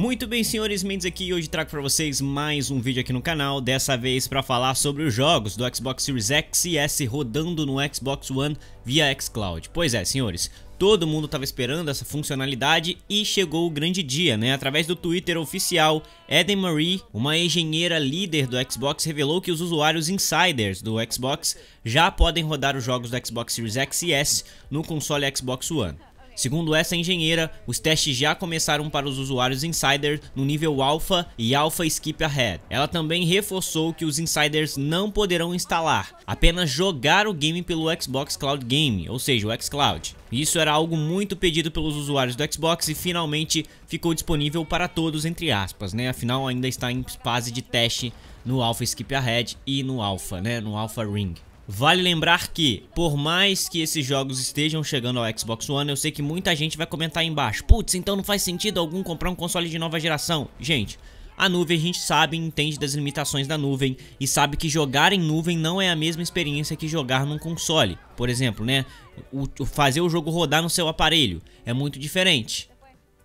Muito bem, senhores Mendes aqui, e hoje trago para vocês mais um vídeo aqui no canal, dessa vez para falar sobre os jogos do Xbox Series X e S rodando no Xbox One via xCloud. Pois é, senhores, todo mundo estava esperando essa funcionalidade e chegou o grande dia, né? Através do Twitter oficial, Eden Marie, uma engenheira líder do Xbox, revelou que os usuários insiders do Xbox já podem rodar os jogos do Xbox Series X e S no console Xbox One. Segundo essa engenheira, os testes já começaram para os usuários insider no nível Alpha e Alpha Skip Ahead. Ela também reforçou que os insiders não poderão instalar, apenas jogar o game pelo Xbox Cloud Game, ou seja, o xCloud. Isso era algo muito pedido pelos usuários do Xbox e finalmente ficou disponível para todos, entre aspas, né? Afinal, ainda está em fase de teste no Alpha Skip Ahead e no Alpha, né? No Alpha Ring. Vale lembrar que, por mais que esses jogos estejam chegando ao Xbox One, eu sei que muita gente vai comentar aí embaixo, putz, então não faz sentido algum comprar um console de nova geração. Gente, a nuvem a gente sabe, entende das limitações da nuvem e sabe que jogar em nuvem não é a mesma experiência que jogar num console. Por exemplo, né? O, fazer o jogo rodar no seu aparelho é muito diferente.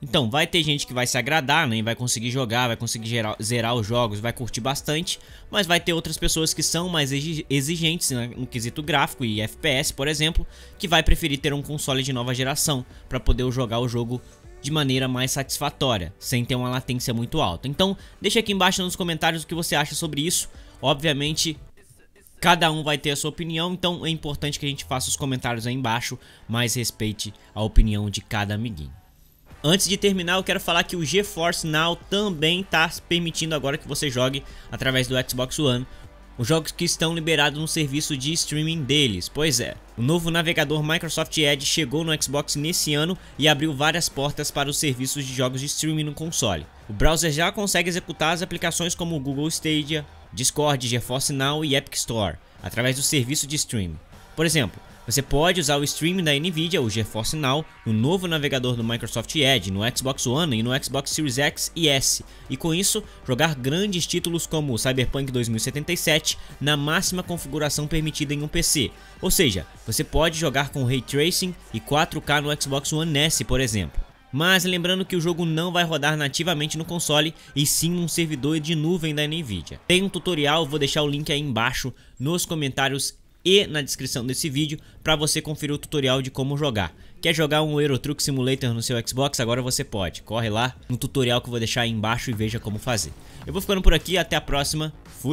Então, vai ter gente que vai se agradar, né? Vai conseguir jogar, vai conseguir gerar, zerar os jogos, vai curtir bastante. Mas vai ter outras pessoas que são mais exigentes né, no quesito gráfico e FPS, por exemplo, que vai preferir ter um console de nova geração para poder jogar o jogo de maneira mais satisfatória, sem ter uma latência muito alta. Então, deixa aqui embaixo nos comentários o que você acha sobre isso. Obviamente, Cada um vai ter a sua opinião, então é importante que a gente faça os comentários aí embaixo, mas respeite a opinião de cada amiguinho. Antes de terminar, eu quero falar que o GeForce Now também está permitindo agora que você jogue através do Xbox One os jogos que estão liberados no serviço de streaming deles. Pois é, o novo navegador Microsoft Edge chegou no Xbox nesse ano e abriu várias portas para os serviços de jogos de streaming no console. O browser já consegue executar as aplicações como Google Stadia, Discord, GeForce Now e Epic Store, através do serviço de streaming. Por exemplo, você pode usar o streaming da Nvidia, o GeForce Now, no novo navegador do Microsoft Edge, no Xbox One e no Xbox Series X e S, e com isso jogar grandes títulos como Cyberpunk 2077 na máxima configuração permitida em um PC. Ou seja, você pode jogar com Ray Tracing e 4K no Xbox One S, por exemplo. Mas lembrando que o jogo não vai rodar nativamente no console e sim num servidor de nuvem da Nvidia. Tem um tutorial, vou deixar o link aí embaixo nos comentários e na descrição desse vídeo para você conferir o tutorial de como jogar. Quer jogar um Euro Truck Simulator no seu Xbox? Agora você pode. Corre lá no tutorial que eu vou deixar aí embaixo e veja como fazer. Eu vou ficando por aqui, até a próxima. Fui!